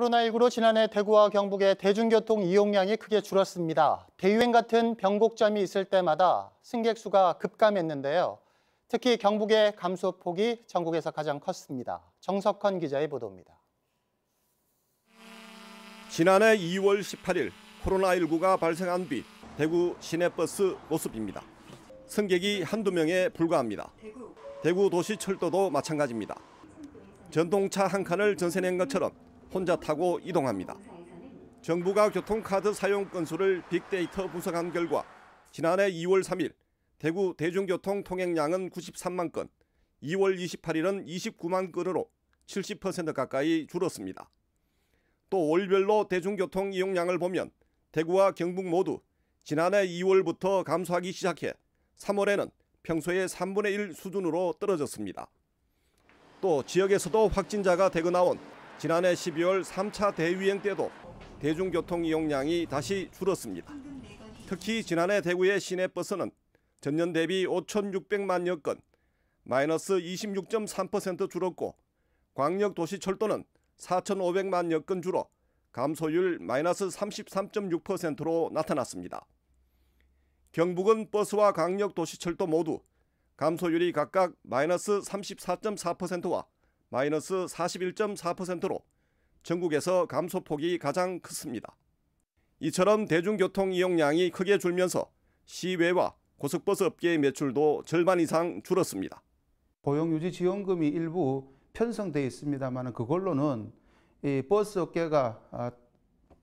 코로나19로 지난해 대구와 경북의 대중교통 이용량이 크게 줄었습니다. 대유행 같은 변곡점이 있을 때마다 승객 수가 급감했는데요. 특히 경북의 감소폭이 전국에서 가장 컸습니다. 정석헌 기자의 보도입니다. 지난해 2월 18일 코로나19가 발생한 뒤 대구 시내버스 모습입니다. 승객이 한두 명에 불과합니다. 대구 도시철도도 마찬가지입니다. 전동차 한 칸을 전세 낸 것처럼 혼자 타고 이동합니다. 정부가 교통카드 사용 건수를 빅데이터 분석한 결과 지난해 2월 3일 대구 대중교통 통행량은 93만 건, 2월 28일은 29만 건으로 70% 가까이 줄었습니다. 또 월별로 대중교통 이용량을 보면 대구와 경북 모두 지난해 2월부터 감소하기 시작해 3월에는 평소의 3분의 1 수준으로 떨어졌습니다. 또 지역에서도 확진자가 대거 나온 지난해 12월 3차 대유행 때도 대중교통 이용량이 다시 줄었습니다. 특히 지난해 대구의 시내버스는 전년 대비 5,600만여 건, 마이너스 26.3% 줄었고 광역도시철도는 4,500만여 건 줄어 감소율 마이너스 33.6%로 나타났습니다. 경북은 버스와 광역도시철도 모두 감소율이 각각 마이너스 34.4%와 마이너스 41.4%로 전국에서 감소폭이 가장 컸습니다. 이처럼 대중교통 이용량이 크게 줄면서 시외와 고속버스 업계의 매출도 절반 이상 줄었습니다. 고용유지지원금이 일부 편성돼 있습니다만 그걸로는 이 버스 업계가 아,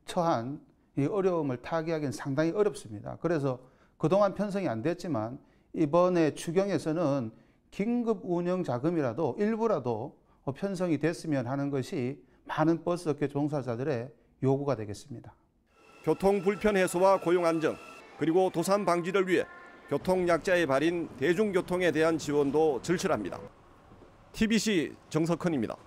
처한 이 어려움을 타개하기는 상당히 어렵습니다. 그래서 그동안 편성이 안 됐지만 이번에 추경에서는 긴급 운영 자금이라도 일부라도 뭐 편성이 됐으면 하는 것이 많은 버스 업계 종사자들의 요구가 되겠습니다. 교통 불편 해소와 고용 안정 그리고 도산 방지를 위해 교통 약자의 발인 대중교통에 대한 지원도 절실합니다. TBC 정석헌입니다.